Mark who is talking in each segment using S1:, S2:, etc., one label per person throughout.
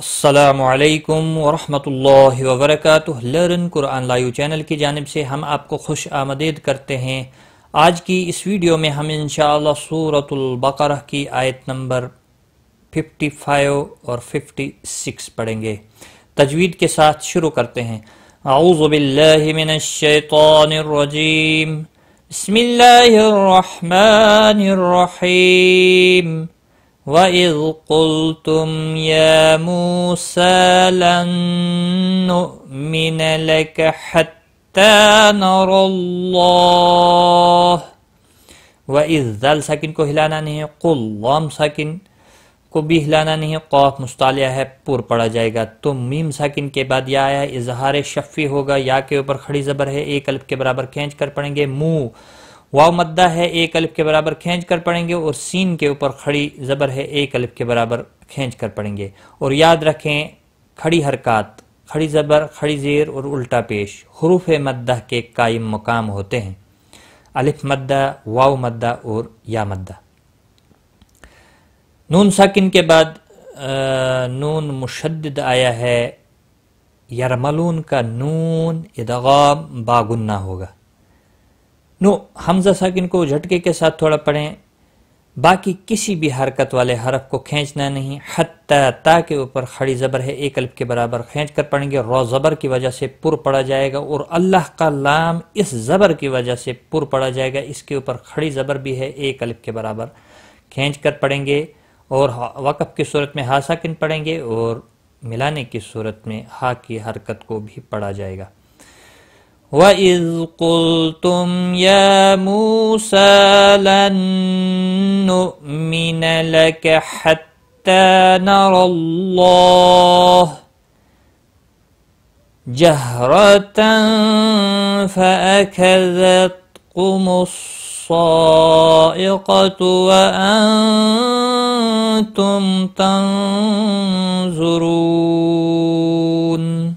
S1: असलकम वरहमल वबरक लर्न कुरान लाइव चैनल की जानब से हम आपको खुश आमदेद करते हैं आज की इस वीडियो में हम इन शूरतुल्बकर की आयत नंबर 55 और 56 पढ़ेंगे तजवीद के साथ शुरू करते हैं आउज़बिल्लिनशैतरजीम وإذ قلتم يا موسى لن نؤمن لك حتى نرى الله वज़ जल सकिन को हिलाना नहीं है कुल्लाम सकिन को भी हिलाना नहीं है कौफ मुस्तालिया है पुर पड़ा जाएगा तो मीम सकिन के बाद या आया इजहार शफ़ी होगा या के ऊपर खड़ी ज़बर है एक अल्प के बराबर खींच कर पड़ेंगे मुँह वाव मद्दा है एक अलिफ के बराबर खींच कर पढ़ेंगे और सीन के ऊपर खड़ी ज़बर है एक अलिफ के बराबर खींच कर पढ़ेंगे और याद रखें खड़ी हरकत खड़ी ज़बर खड़ी ज़ेर और उल्टा पेश हरूफ मद्दा के कायम मुकाम होते हैं अलिफ मद्दा वाव मद्दा और या मद्दा नून साकिन के बाद नून मुशद आया है यरमलून का नून इदगाम बागुन्ना होगा नो हमजा साकिन को झटके के साथ थोड़ा पढ़ें बाकी किसी भी हरकत वाले हरफ को खींचना नहीं हत्ता ता के ऊपर खड़ी ज़बर है एक अल्फ के बराबर खींच कर पढ़ेंगे रो ज़बर की वजह से पुर पड़ा जाएगा और अल्लाह का लाम इस ज़बर की वजह से पुर पड़ा जाएगा इसके ऊपर खड़ी ज़बर भी है एक अल्फ के बराबर खींच कर पढ़ेंगे और वक़फ़ की सूरत में हा साकिन पढ़ेंगे और मिलाने की सूरत में हा की हरकत को भी पढ़ा जाएगा وإذ قلتم يا موسى لن نؤمن لك حتى نرى الله جهرة فأكذتكم الصائقة وأنتم تنظرون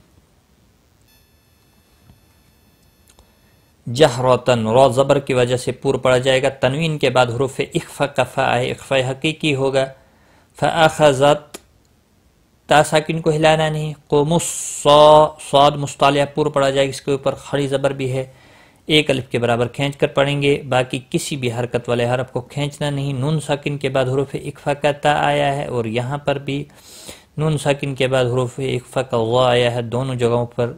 S1: जहरोतन रौ ज़बर की वजह से पूर पड़ा जाएगा तनवीन के बाद हरूफ इख्फ़ का फ़ा इख्फ़ हकीकी होगा ता तासाकिन को हिलाना नहीं कोमुस सौ सौद मुस्तालिया पूर पड़ा जाएगा इसके ऊपर खड़ी ज़बर भी है एक अलिफ के बराबर खींच कर पड़ेंगे बाकी किसी भी हरकत वाले हरफ को खींचना नहीं नून साकिन के बाद हरूफ इकफा का ता आया है और यहाँ पर भी नून साकिन के बाद हरूफ इकफा का वाह आया है दोनों जगहों पर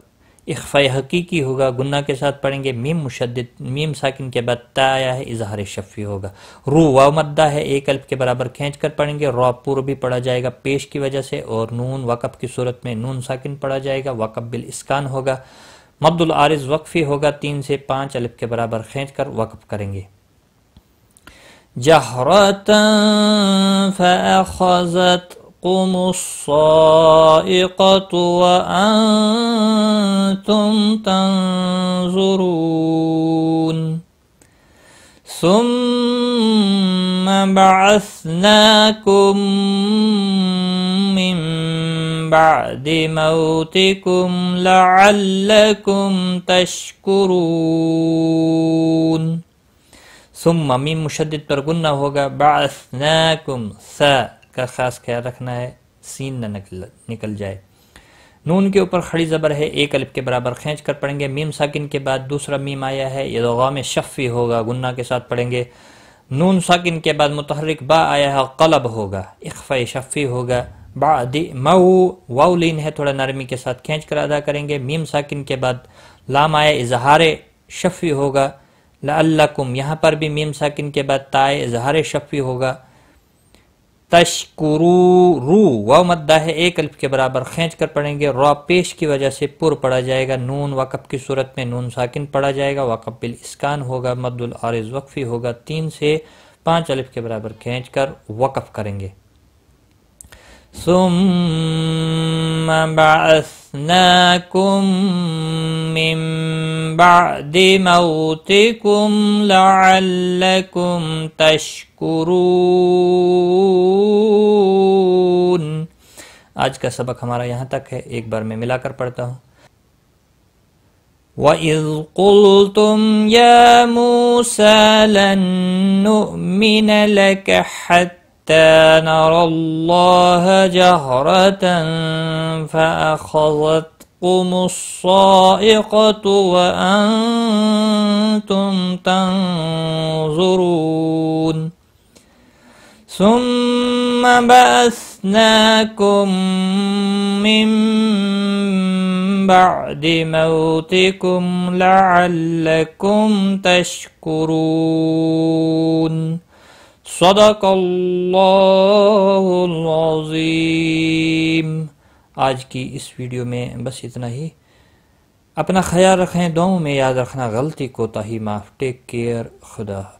S1: इखफा हकीकी होगा गुन्ना के साथ पढ़ेंगे मीम मुशद मीम साकिन के बाद आया है इजहार शफ़ी होगा रू व मद्दा है एक अल्फ के बराबर खींच कर पढ़ेंगे रॉपुर भी पढ़ा जाएगा पेश की वजह से और नून वक़ब की सूरत में नून साकिन पढ़ा जाएगा वक़ब बिल इसकान होगा मब्दुल आरिज वक्फ़ी होगा तीन से पाँच अल्फ के बराबर खींच कर वक़ करेंगे जहरत फ़ज़त تأخذكم الصائقة وأنتم تنظرون ثم بعثناكم من بعد موتكم لعلكم تشكرون ثم من مشدد پر هو بعثناكم ثا का खास ख्याल रखना है सीन न निकल निकल जाए नून के ऊपर खड़ी ज़बर है एक अलिफ के बराबर खींच कर पढ़ेंगे मीम साकिन के बाद दूसरा मीम आया है ये दोगा तो में शफ़ी होगा गुन्ना के साथ पढ़ेंगे नून साकिन के बाद मुतहरक बा आया है कलब होगा इकफा शफ़ी होगा बादी मऊ वाऊ है थोड़ा नरमी के साथ खींच कर अदा करेंगे मीम साकिन के बाद लाम आया इजहार शफ़ी होगा लकुम यहाँ पर भी मीम साकिन के बाद ताए इजहार शफ़ी होगा तशकुरू रू व मद्दा है एक अल्फ के बराबर खींच कर पढ़ेंगे रॉ पेश की वजह से पुर पढ़ा जाएगा नून वक़ब की सूरत में नून साकिन पढ़ा जाएगा वक़ब बिल इसकान होगा मद्दुल आरिज वक्फ़ी होगा तीन से पाँच अल्फ के बराबर खींच कर वक़फ़ करेंगे ثم بعثناكم من بعد موتكم لعلكم تشكرون کا سبق ہمارا یہاں تک ہے ایک بار میں ملا کر پڑھتا ہوں وإذ قلتم يا موسى لن نؤمن لك حتى حتى نرى الله جهرة فأخذتكم الصائقة وأنتم تنظرون ثم بأسناكم من بعد موتكم لعلكم تشكرون सदक अल्लाजीम आज की इस वीडियो में बस इतना ही अपना ख्याल रखें दो में याद रखना गलती कोताही माफ़ टेक केयर खुदा